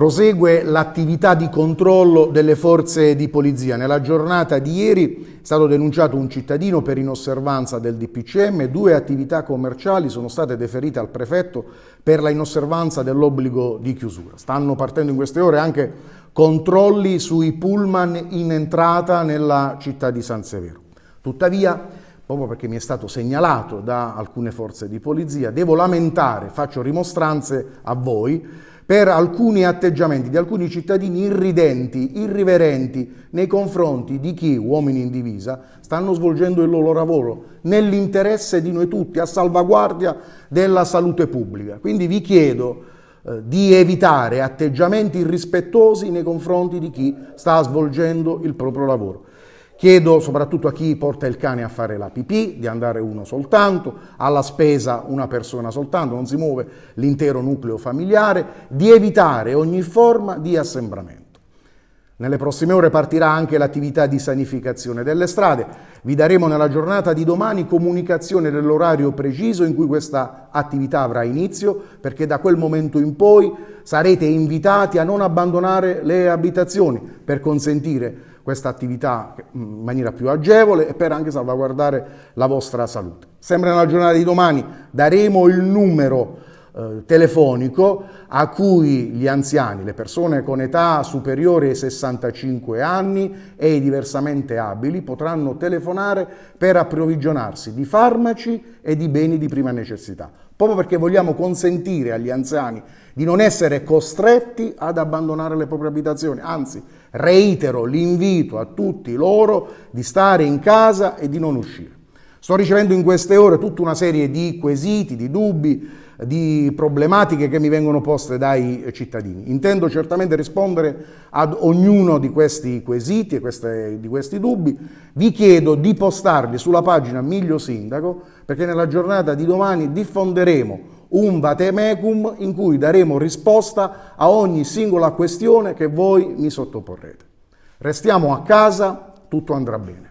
Prosegue l'attività di controllo delle forze di polizia. Nella giornata di ieri è stato denunciato un cittadino per inosservanza del DPCM, due attività commerciali sono state deferite al prefetto per la inosservanza dell'obbligo di chiusura. Stanno partendo in queste ore anche controlli sui pullman in entrata nella città di San Severo. Tuttavia, proprio perché mi è stato segnalato da alcune forze di polizia, devo lamentare, faccio rimostranze a voi, per alcuni atteggiamenti di alcuni cittadini irridenti, irriverenti nei confronti di chi, uomini in divisa, stanno svolgendo il loro lavoro nell'interesse di noi tutti, a salvaguardia della salute pubblica. Quindi vi chiedo eh, di evitare atteggiamenti irrispettosi nei confronti di chi sta svolgendo il proprio lavoro. Chiedo soprattutto a chi porta il cane a fare la pipì di andare uno soltanto, alla spesa una persona soltanto, non si muove l'intero nucleo familiare, di evitare ogni forma di assembramento. Nelle prossime ore partirà anche l'attività di sanificazione delle strade. Vi daremo nella giornata di domani comunicazione dell'orario preciso in cui questa attività avrà inizio, perché da quel momento in poi sarete invitati a non abbandonare le abitazioni per consentire questa attività mm, in maniera più agevole e per anche salvaguardare la vostra salute. Sempre nella giornata di domani daremo il numero eh, telefonico a cui gli anziani, le persone con età superiore ai 65 anni e i diversamente abili potranno telefonare per approvvigionarsi di farmaci e di beni di prima necessità, proprio perché vogliamo consentire agli anziani di non essere costretti ad abbandonare le proprie abitazioni, anzi reitero l'invito a tutti loro di stare in casa e di non uscire. Sto ricevendo in queste ore tutta una serie di quesiti, di dubbi, di problematiche che mi vengono poste dai cittadini. Intendo certamente rispondere ad ognuno di questi quesiti e queste, di questi dubbi. Vi chiedo di postarli sulla pagina Miglio Sindaco perché nella giornata di domani diffonderemo un vatemecum in cui daremo risposta a ogni singola questione che voi mi sottoporrete. Restiamo a casa, tutto andrà bene.